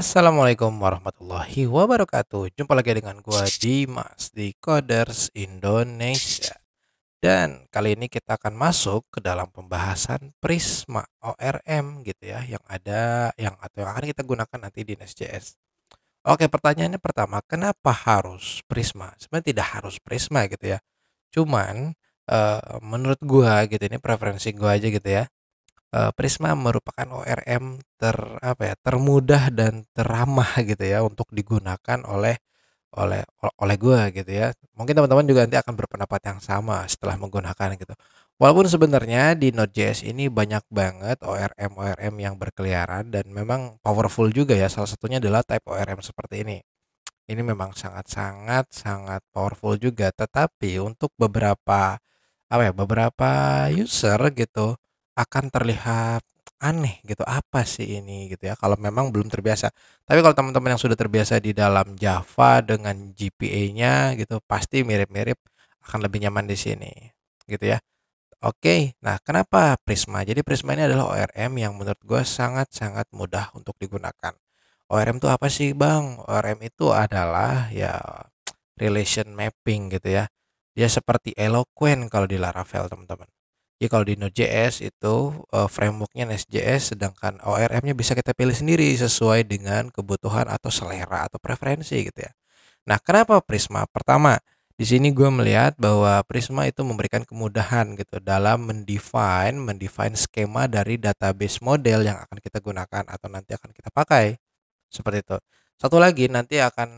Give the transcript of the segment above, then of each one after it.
Assalamualaikum warahmatullahi wabarakatuh Jumpa lagi dengan gua Dimas di Coders Indonesia Dan kali ini kita akan masuk ke dalam pembahasan Prisma ORM gitu ya Yang ada yang atau yang akan kita gunakan nanti di NSJS Oke pertanyaannya pertama kenapa harus Prisma Sebenarnya tidak harus Prisma gitu ya Cuman eh, menurut gua gitu ini preferensi gua aja gitu ya Eh, Prisma merupakan ORM ter apa ya termudah dan teramah gitu ya untuk digunakan oleh oleh oleh gue gitu ya mungkin teman-teman juga nanti akan berpendapat yang sama setelah menggunakan gitu walaupun sebenarnya di Node.js ini banyak banget ORM ORM yang berkeliaran dan memang powerful juga ya salah satunya adalah type ORM seperti ini ini memang sangat-sangat sangat powerful juga tetapi untuk beberapa apa ya beberapa user gitu akan terlihat aneh gitu, apa sih ini gitu ya, kalau memang belum terbiasa. Tapi kalau teman-teman yang sudah terbiasa di dalam Java dengan GPA-nya gitu, pasti mirip-mirip akan lebih nyaman di sini gitu ya. Oke, nah kenapa Prisma? Jadi Prisma ini adalah ORM yang menurut gue sangat-sangat mudah untuk digunakan. ORM itu apa sih bang? ORM itu adalah ya relation mapping gitu ya. Dia seperti eloquent kalau di Laravel teman-teman. Jadi ya, kalau di Node.js itu uh, frameworknya Nest.js, sedangkan ORM-nya bisa kita pilih sendiri sesuai dengan kebutuhan atau selera atau preferensi gitu ya. Nah, kenapa Prisma? Pertama, di sini gue melihat bahwa Prisma itu memberikan kemudahan gitu dalam mendefine, mendefine skema dari database model yang akan kita gunakan atau nanti akan kita pakai. Seperti itu. Satu lagi nanti akan,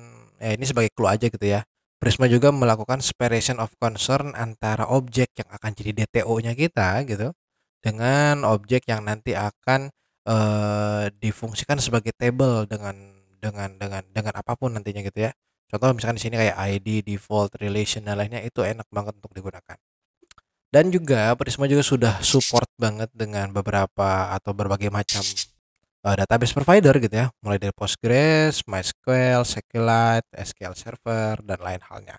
ya ini sebagai clue aja gitu ya Prisma juga melakukan separation of concern antara objek yang akan jadi DTO-nya kita gitu dengan objek yang nanti akan uh, difungsikan sebagai table dengan dengan dengan dengan apapun nantinya gitu ya. Contoh misalkan di sini kayak ID, default, relation dan lainnya itu enak banget untuk digunakan. Dan juga Prisma juga sudah support banget dengan beberapa atau berbagai macam uh, database provider gitu ya, mulai dari Postgres, MySQL, SQLite, SQL Server dan lain halnya.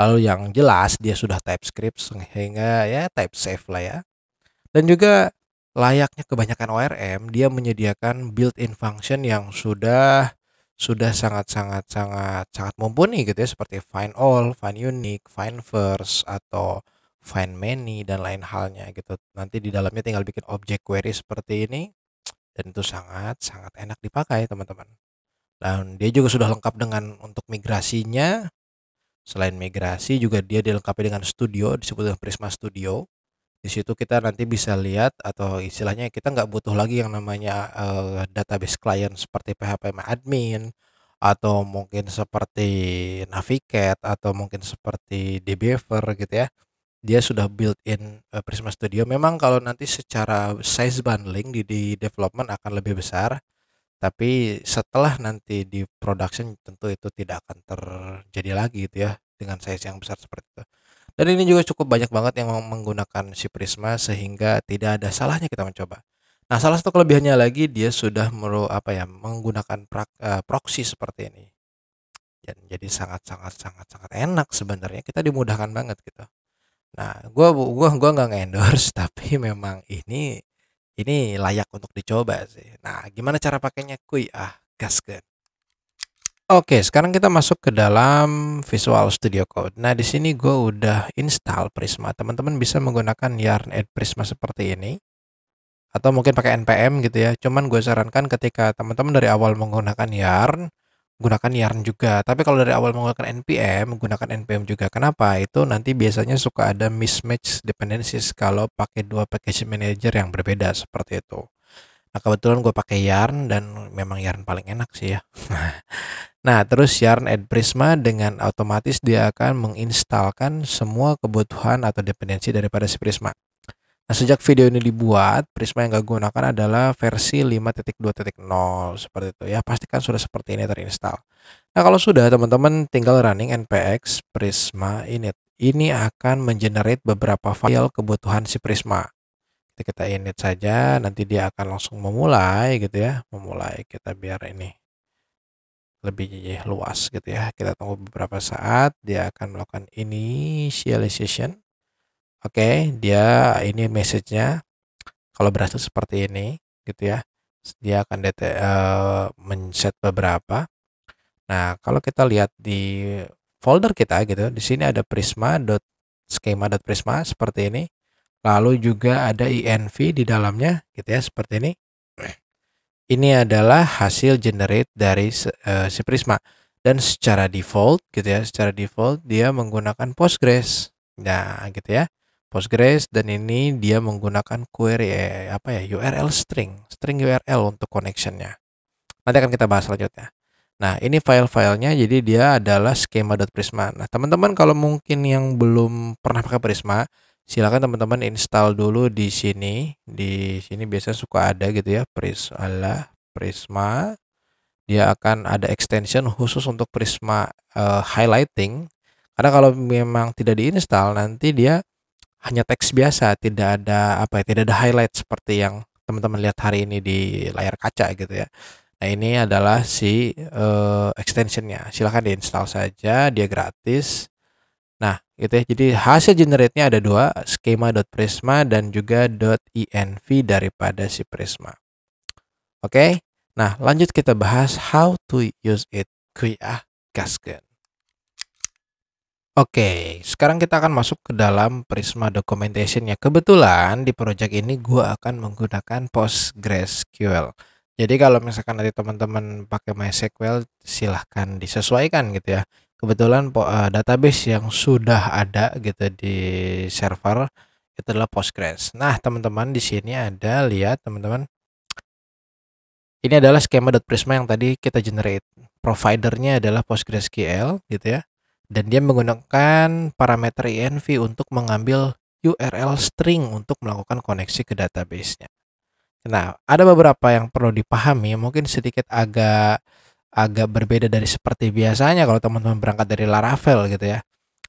Lalu yang jelas dia sudah TypeScript sehingga ya type safe lah ya. Dan juga layaknya kebanyakan ORM, dia menyediakan built-in function yang sudah sudah sangat-sangat sangat sangat mumpuni gitu ya seperti find all, find unique, find first atau find many dan lain halnya gitu. Nanti di dalamnya tinggal bikin objek query seperti ini dan itu sangat sangat enak dipakai teman-teman dan dia juga sudah lengkap dengan untuk migrasinya selain migrasi juga dia dilengkapi dengan studio disebut dengan Prisma Studio di situ kita nanti bisa lihat atau istilahnya kita nggak butuh lagi yang namanya uh, database client seperti PHP admin atau mungkin seperti Navicat atau mungkin seperti DBFer gitu ya dia sudah built in uh, Prisma Studio. Memang kalau nanti secara size bundling di, di development akan lebih besar, tapi setelah nanti di production tentu itu tidak akan terjadi lagi gitu ya dengan size yang besar seperti itu. Dan ini juga cukup banyak banget yang menggunakan si Prisma sehingga tidak ada salahnya kita mencoba. Nah, salah satu kelebihannya lagi dia sudah meru apa ya menggunakan prak, uh, proxy seperti ini. Dan jadi sangat sangat sangat sangat enak sebenarnya kita dimudahkan banget gitu. Nah, gue gua gua nggak endorse tapi memang ini ini layak untuk dicoba sih. Nah, gimana cara pakainya kuy? Ah, gaskeun. Oke, sekarang kita masuk ke dalam Visual Studio Code. Nah, di sini gue udah install Prisma. Teman-teman bisa menggunakan Yarn add Prisma seperti ini. Atau mungkin pakai NPM gitu ya. Cuman gue sarankan ketika teman-teman dari awal menggunakan Yarn, gunakan yarn juga. Tapi kalau dari awal menggunakan NPM, menggunakan NPM juga. Kenapa? Itu nanti biasanya suka ada mismatch dependencies kalau pakai dua package manager yang berbeda seperti itu. Nah kebetulan gue pakai yarn dan memang yarn paling enak sih ya. nah terus yarn add Prisma dengan otomatis dia akan menginstalkan semua kebutuhan atau dependensi daripada si Prisma. Nah, sejak video ini dibuat, Prisma yang Gak gunakan adalah versi 5.2.0 seperti itu ya. Pastikan sudah seperti ini terinstall. Nah, kalau sudah teman-teman tinggal running npx prisma init. Ini akan mengenerate beberapa file kebutuhan si Prisma. Kita, kita init saja, nanti dia akan langsung memulai gitu ya. Memulai kita biar ini lebih luas gitu ya. Kita tunggu beberapa saat dia akan melakukan initialization oke okay, dia ini message-nya kalau berhasil seperti ini gitu ya dia akan dete, uh, men-set beberapa nah kalau kita lihat di folder kita gitu di sini ada prisma schema prisma seperti ini lalu juga ada inv di dalamnya gitu ya seperti ini ini adalah hasil generate dari uh, si prisma dan secara default gitu ya secara default dia menggunakan Postgres nah gitu ya Postgres dan ini dia menggunakan query eh, apa ya URL string, string URL untuk connectionnya. Nanti akan kita bahas selanjutnya. Nah, ini file-filenya jadi dia adalah prisma Nah, teman-teman kalau mungkin yang belum pernah pakai Prisma, silakan teman-teman install dulu di sini. Di sini biasanya suka ada gitu ya, Prisma, Prisma. Dia akan ada extension khusus untuk Prisma uh, highlighting. Karena kalau memang tidak diinstal nanti dia hanya teks biasa, tidak ada apa ya, tidak ada highlight seperti yang teman-teman lihat hari ini di layar kaca gitu ya. Nah ini adalah si uh, extensionnya. Silahkan diinstal saja, dia gratis. Nah gitu ya. Jadi hasil generate-nya ada dua, skema .prisma dan juga .env daripada si prisma. Oke. Okay? Nah lanjut kita bahas how to use it. Kuya gasken Oke, sekarang kita akan masuk ke dalam Prisma Documentation ya. Kebetulan di project ini gue akan menggunakan PostgreSQL. Jadi kalau misalkan nanti teman-teman pakai MySQL silahkan disesuaikan gitu ya. Kebetulan eh, database yang sudah ada gitu di server itu adalah Postgres. Nah, teman-teman di sini ada lihat teman-teman ini adalah skema .prisma yang tadi kita generate. Providernya adalah PostgreSQL gitu ya dan dia menggunakan parameter env untuk mengambil URL string untuk melakukan koneksi ke database-nya. Nah, ada beberapa yang perlu dipahami, mungkin sedikit agak agak berbeda dari seperti biasanya kalau teman-teman berangkat dari Laravel gitu ya.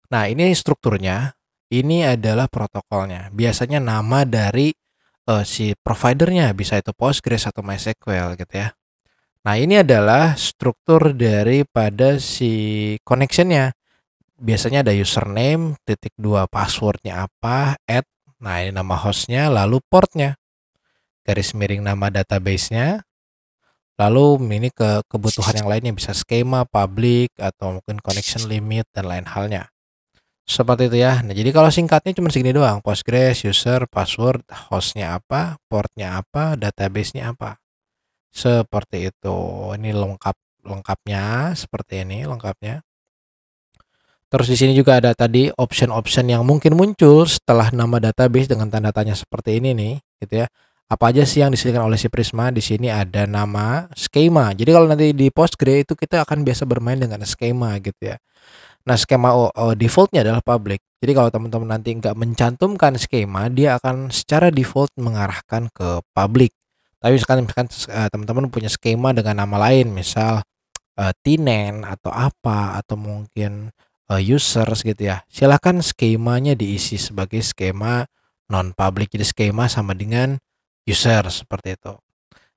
Nah, ini strukturnya, ini adalah protokolnya. Biasanya nama dari uh, si providernya, bisa itu Postgres atau MySQL gitu ya. Nah, ini adalah struktur daripada si connectionnya biasanya ada username, titik dua passwordnya apa, add, nah ini nama hostnya, lalu portnya, garis miring nama databasenya, lalu ini ke kebutuhan yang lainnya bisa skema, public, atau mungkin connection limit, dan lain halnya. Seperti itu ya. Nah, jadi kalau singkatnya cuma segini doang. Postgres, user, password, hostnya apa, portnya apa, databasenya apa. Seperti itu. Ini lengkap lengkapnya seperti ini lengkapnya. Terus di sini juga ada tadi option-option yang mungkin muncul setelah nama database dengan tanda tanya seperti ini nih, gitu ya. Apa aja sih yang disediakan oleh si Prisma? Di sini ada nama skema. Jadi kalau nanti di Postgre itu kita akan biasa bermain dengan skema gitu ya. Nah skema defaultnya adalah public. Jadi kalau teman-teman nanti nggak mencantumkan skema, dia akan secara default mengarahkan ke public. Tapi sekarang misalkan eh, teman-teman punya skema dengan nama lain, misal uh, tinen atau apa atau mungkin Uh, users gitu ya silahkan skemanya diisi sebagai skema non public jadi skema sama dengan user seperti itu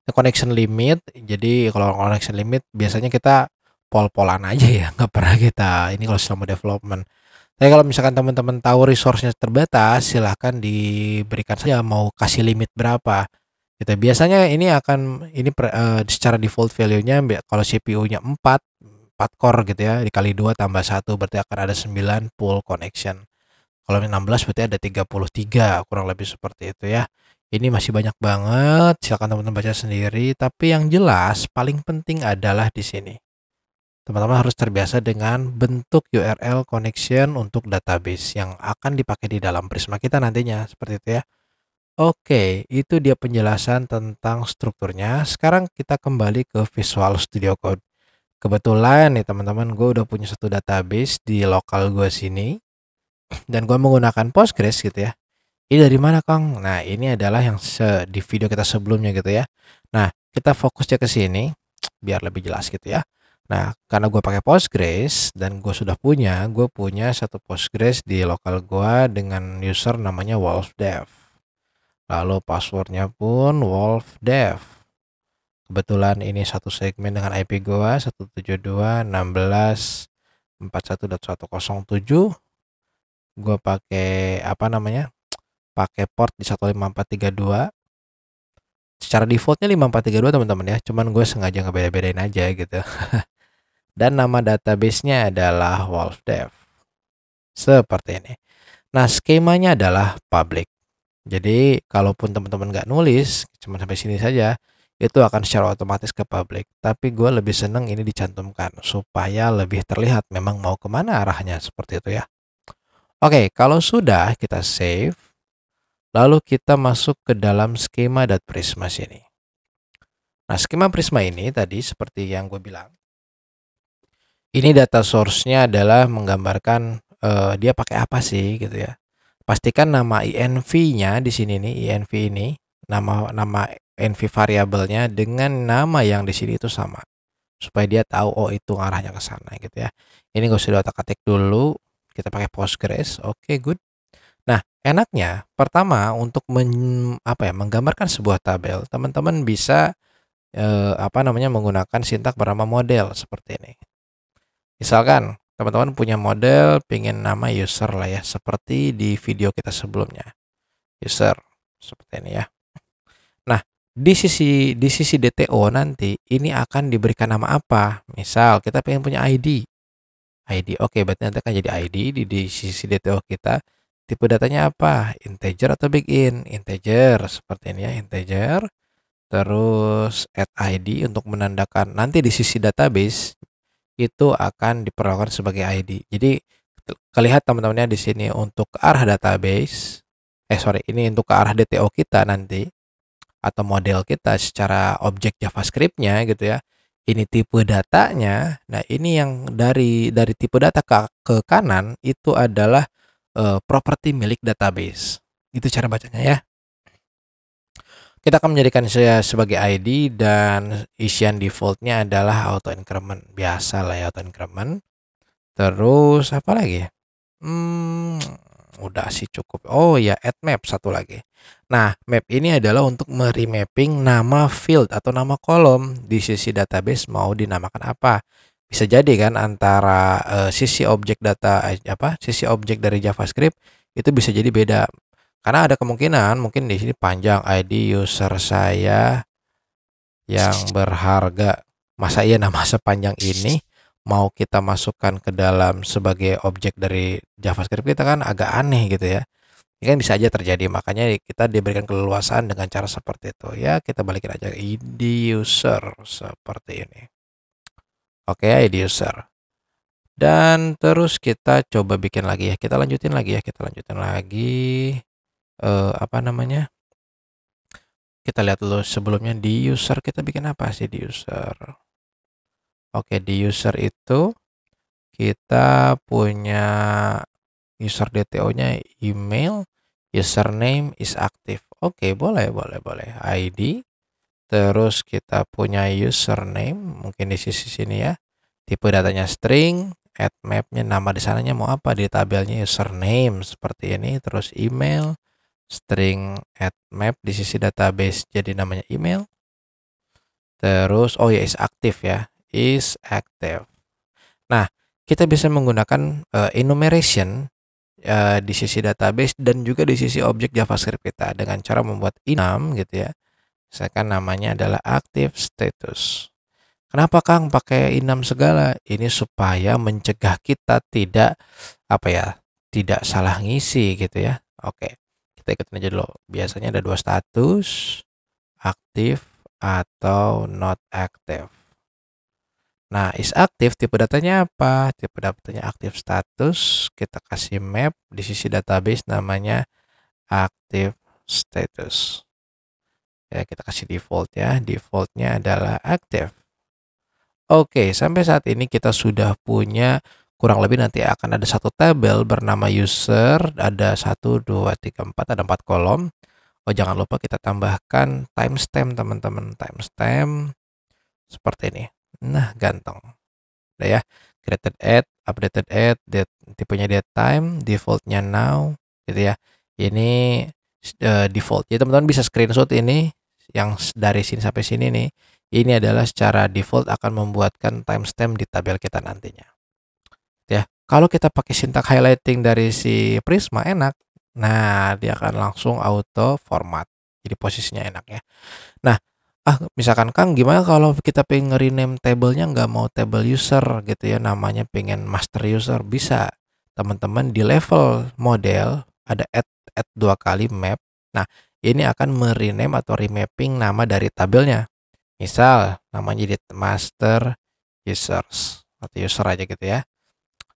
The connection limit jadi kalau connection limit biasanya kita pol-polan aja ya nggak pernah kita ini kalau selama development tapi kalau misalkan teman-teman tahu resource-nya terbatas silahkan diberikan saja mau kasih limit berapa kita gitu. biasanya ini akan ini uh, secara default value-nya kalau CPU-nya 4 4 core gitu ya dikali 2 tambah 1 berarti akan ada 9 pool connection kalau 16 berarti ada 33 kurang lebih seperti itu ya ini masih banyak banget silahkan teman-teman baca sendiri tapi yang jelas paling penting adalah di sini teman-teman harus terbiasa dengan bentuk URL connection untuk database yang akan dipakai di dalam Prisma kita nantinya seperti itu ya Oke, itu dia penjelasan tentang strukturnya. Sekarang kita kembali ke Visual Studio Code. Kebetulan nih teman-teman gue udah punya satu database di lokal gue sini dan gue menggunakan Postgres gitu ya. Ini dari mana Kang? Nah ini adalah yang se di video kita sebelumnya gitu ya. Nah kita fokusnya ke sini biar lebih jelas gitu ya. Nah karena gue pakai Postgres dan gue sudah punya, gue punya satu Postgres di lokal gue dengan user namanya WolfDev. Lalu passwordnya pun WolfDev. Kebetulan ini satu segmen dengan IP gua 172.16.41.107. Gua pakai apa namanya? Pakai port di 15432. Secara defaultnya 5432 teman-teman ya, cuman gue sengaja ngebeda-bedain aja gitu. Dan nama databasenya adalah WolfDev. Seperti ini. Nah, skemanya adalah public. Jadi, kalaupun teman-teman nggak nulis, cuma sampai sini saja, itu akan secara otomatis ke publik. Tapi gue lebih seneng ini dicantumkan supaya lebih terlihat memang mau kemana arahnya seperti itu ya. Oke, kalau sudah kita save, lalu kita masuk ke dalam skema dat prisma sini. Nah, skema prisma ini tadi seperti yang gue bilang, ini data source-nya adalah menggambarkan uh, dia pakai apa sih gitu ya. Pastikan nama INV-nya di sini nih, INV ini nama nama NV variabelnya dengan nama yang di sini itu sama supaya dia tahu oh itu arahnya ke sana gitu ya ini gak usah otak atik dulu kita pakai Postgres oke okay, good nah enaknya pertama untuk men, apa ya menggambarkan sebuah tabel teman-teman bisa eh, apa namanya menggunakan sintak bernama model seperti ini misalkan teman-teman punya model pingin nama user lah ya seperti di video kita sebelumnya user seperti ini ya di sisi di sisi DTO nanti ini akan diberikan nama apa misal kita pengen punya ID ID oke okay, berarti nanti akan jadi ID di, di sisi DTO kita tipe datanya apa integer atau big in integer seperti ini ya integer terus add ID untuk menandakan nanti di sisi database itu akan diperlakukan sebagai ID jadi kelihatan teman-temannya di sini untuk arah database eh sorry ini untuk ke arah DTO kita nanti atau model kita secara objek JavaScript-nya gitu ya. Ini tipe datanya. Nah, ini yang dari dari tipe data ke, ke kanan itu adalah uh, properti milik database. Itu cara bacanya ya. Kita akan menjadikan saya sebagai ID dan isian defaultnya adalah auto increment. Biasa lah ya auto increment. Terus apa lagi? Hmm, udah sih cukup oh ya add map satu lagi nah map ini adalah untuk meremapping nama field atau nama kolom di sisi database mau dinamakan apa bisa jadi kan antara uh, sisi objek data eh, apa sisi objek dari JavaScript itu bisa jadi beda karena ada kemungkinan mungkin di sini panjang ID user saya yang berharga masa iya nama sepanjang ini mau kita masukkan ke dalam sebagai objek dari JavaScript kita kan agak aneh gitu ya. Ini kan bisa aja terjadi, makanya kita diberikan keleluasaan dengan cara seperti itu. Ya, kita balikin aja id user seperti ini. Oke, okay, id user. Dan terus kita coba bikin lagi ya. Kita lanjutin lagi ya, kita lanjutin lagi eh, apa namanya? Kita lihat dulu sebelumnya di user kita bikin apa sih di user? Oke, di user itu kita punya user DTO-nya email, username is active. Oke, boleh, boleh, boleh. ID, terus kita punya username, mungkin di sisi sini ya. Tipe datanya string, add map-nya nama di sananya mau apa, di tabelnya username seperti ini, terus email, string add map di sisi database jadi namanya email. Terus, oh ya is aktif ya, is active. Nah, kita bisa menggunakan uh, enumeration uh, di sisi database dan juga di sisi objek JavaScript kita dengan cara membuat enum gitu ya. Misalkan namanya adalah active status. Kenapa Kang pakai enum segala? Ini supaya mencegah kita tidak apa ya, tidak salah ngisi gitu ya. Oke. Kita ikutin aja dulu. Biasanya ada dua status, aktif atau not active. Nah, is active tipe datanya apa? Tipe datanya active status. Kita kasih map di sisi database namanya active status. Ya, kita kasih default ya. Defaultnya adalah active. Oke, sampai saat ini kita sudah punya kurang lebih nanti akan ada satu tabel bernama user, ada satu dua tiga empat ada empat kolom. Oh, jangan lupa kita tambahkan timestamp teman-teman, timestamp seperti ini. Nah, ganteng. Udah ya. Created at, updated at, tipe tipenya date time, defaultnya now, gitu ya. Ini uh, e, default. ya teman-teman bisa screenshot ini yang dari sini sampai sini nih. Ini adalah secara default akan membuatkan timestamp di tabel kita nantinya. Gitu ya, kalau kita pakai sintak highlighting dari si Prisma enak. Nah, dia akan langsung auto format. Jadi posisinya enak ya. Nah, ah misalkan Kang gimana kalau kita pengen rename tablenya nggak mau table user gitu ya namanya pengen master user bisa teman-teman di level model ada add add dua kali map nah ini akan merename atau remapping nama dari tabelnya misal namanya jadi master users atau user aja gitu ya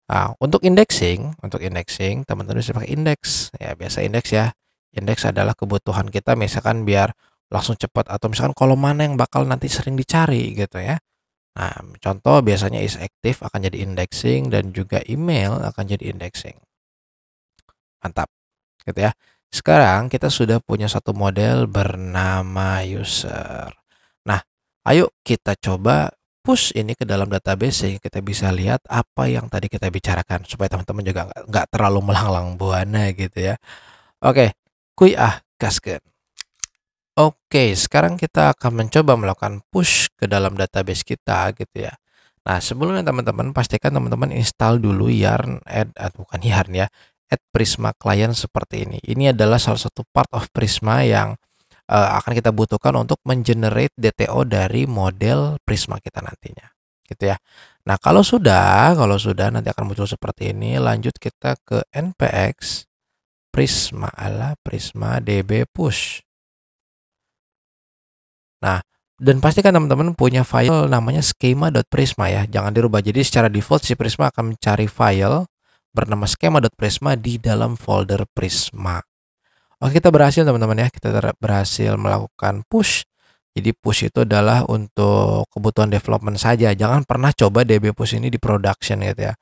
nah, untuk indexing untuk indexing teman-teman bisa pakai index ya biasa index ya index adalah kebutuhan kita misalkan biar langsung cepat atau misalkan kolom mana yang bakal nanti sering dicari gitu ya. Nah, contoh biasanya is active akan jadi indexing dan juga email akan jadi indexing. Mantap. Gitu ya. Sekarang kita sudah punya satu model bernama user. Nah, ayo kita coba push ini ke dalam database sehingga kita bisa lihat apa yang tadi kita bicarakan supaya teman-teman juga nggak terlalu melanglang buana gitu ya. Oke, kui ah gasken. Oke, sekarang kita akan mencoba melakukan push ke dalam database kita gitu ya. Nah, sebelumnya teman-teman pastikan teman-teman install dulu yarn add atau eh, bukan yarn ya, add Prisma client seperti ini. Ini adalah salah satu part of Prisma yang uh, akan kita butuhkan untuk mengenerate DTO dari model Prisma kita nantinya. Gitu ya. Nah, kalau sudah, kalau sudah nanti akan muncul seperti ini. Lanjut kita ke npx prisma ala prisma db push Nah, dan pastikan teman-teman punya file namanya schema.prisma ya. Jangan dirubah. Jadi secara default si Prisma akan mencari file bernama schema.prisma di dalam folder Prisma. Oke, kita berhasil teman-teman ya. Kita berhasil melakukan push. Jadi push itu adalah untuk kebutuhan development saja. Jangan pernah coba DB push ini di production gitu ya.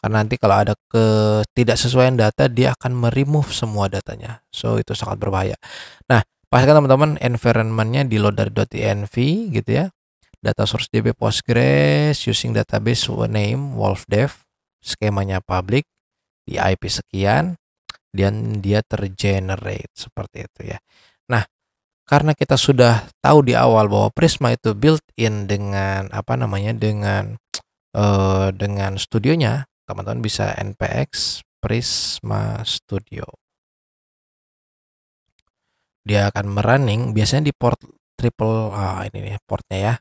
Karena nanti kalau ada ketidaksesuaian data dia akan meremove semua datanya. So itu sangat berbahaya. Nah, Pastikan teman-teman environmentnya di load dari .env gitu ya. Data source DB Postgres using database name WolfDev skemanya public di IP sekian dan dia tergenerate seperti itu ya. Nah, karena kita sudah tahu di awal bahwa Prisma itu built-in dengan apa namanya dengan eh, dengan studionya, teman-teman bisa npx Prisma Studio dia akan merunning biasanya di port triple ah ini nih portnya ya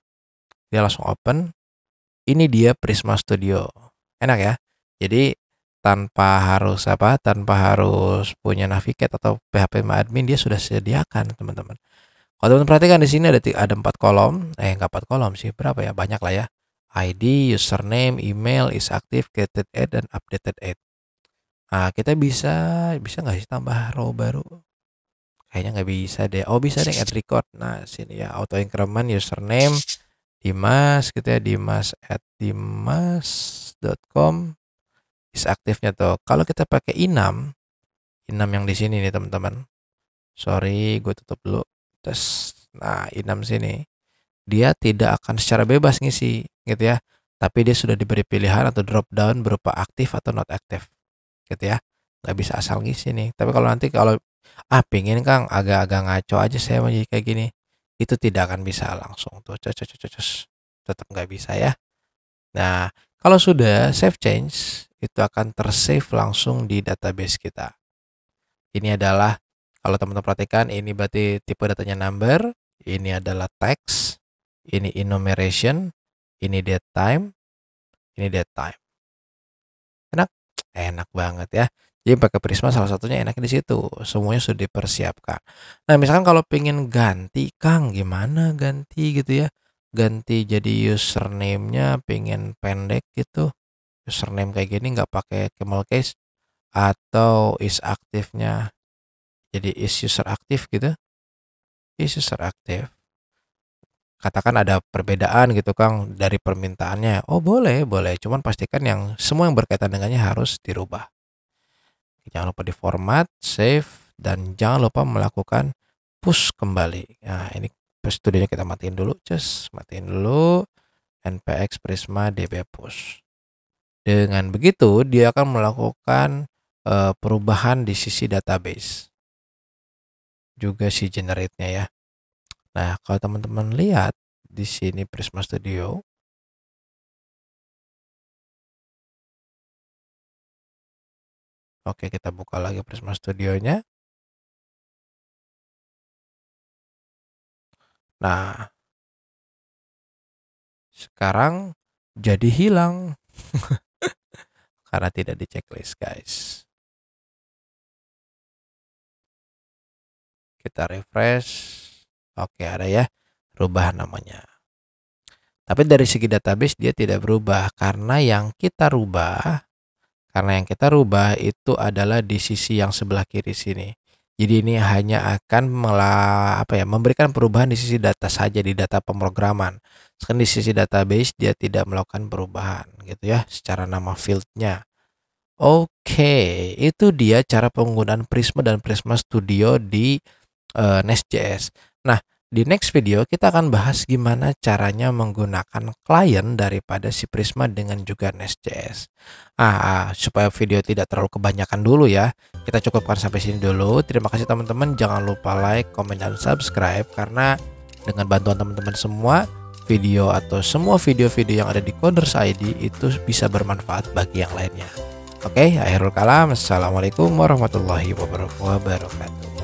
dia langsung open ini dia Prisma Studio enak ya jadi tanpa harus apa tanpa harus punya Navigate atau PHP admin dia sudah sediakan teman-teman kalau teman perhatikan di sini ada ada empat kolom eh enggak empat kolom sih berapa ya banyak lah ya ID username email is active created add dan updated add nah kita bisa bisa nggak sih tambah row baru kayaknya nggak bisa deh oh bisa deh add record nah sini ya auto increment username dimas gitu ya dimas at dimas.com is aktifnya tuh kalau kita pakai inam inam yang di sini nih teman-teman sorry gue tutup dulu tes nah inam sini dia tidak akan secara bebas ngisi gitu ya tapi dia sudah diberi pilihan atau drop down berupa aktif atau not aktif gitu ya nggak bisa asal ngisi nih tapi kalau nanti kalau Ah pingin Kang, agak-agak ngaco aja saya menjadi kayak gini. Itu tidak akan bisa langsung tuh. Cus, cus, cus, cus. Tetap nggak bisa ya. Nah, kalau sudah save change, itu akan tersave langsung di database kita. Ini adalah, kalau teman-teman perhatikan, ini berarti tipe datanya number, ini adalah text, ini enumeration, ini date time, ini date time. Enak? Enak banget ya. Jadi pakai Prisma salah satunya enak di situ. Semuanya sudah dipersiapkan. Nah, misalkan kalau pengen ganti Kang, gimana ganti gitu ya? Ganti jadi username-nya pengen pendek gitu. Username kayak gini nggak pakai camel case atau is aktifnya jadi is user aktif gitu. Is user aktif. Katakan ada perbedaan gitu Kang dari permintaannya. Oh boleh, boleh. Cuman pastikan yang semua yang berkaitan dengannya harus dirubah. Jangan lupa di format, save, dan jangan lupa melakukan push kembali. Nah, ini studionya kita matiin dulu, just matiin dulu npx prisma db push. Dengan begitu, dia akan melakukan uh, perubahan di sisi database. Juga si generate-nya ya. Nah, kalau teman-teman lihat di sini Prisma Studio, Oke, kita buka lagi Prisma Studio-nya. Nah, sekarang jadi hilang karena tidak di checklist, guys. Kita refresh. Oke, ada ya. Rubah namanya. Tapi dari segi database dia tidak berubah karena yang kita rubah karena yang kita rubah itu adalah di sisi yang sebelah kiri sini. Jadi ini hanya akan apa ya, memberikan perubahan di sisi data saja di data pemrograman. Sekarang di sisi database dia tidak melakukan perubahan gitu ya secara nama fieldnya. Oke, itu dia cara penggunaan Prisma dan Prisma Studio di uh, eh, Nest.js. Nah, di next video kita akan bahas gimana caranya menggunakan klien daripada si Prisma dengan juga Nest.js. Ah, ah, supaya video tidak terlalu kebanyakan dulu ya. Kita cukupkan sampai sini dulu. Terima kasih teman-teman. Jangan lupa like, comment dan subscribe karena dengan bantuan teman-teman semua video atau semua video-video yang ada di Coders ID itu bisa bermanfaat bagi yang lainnya. Oke, akhirul kalam. Assalamualaikum warahmatullahi wabarakatuh.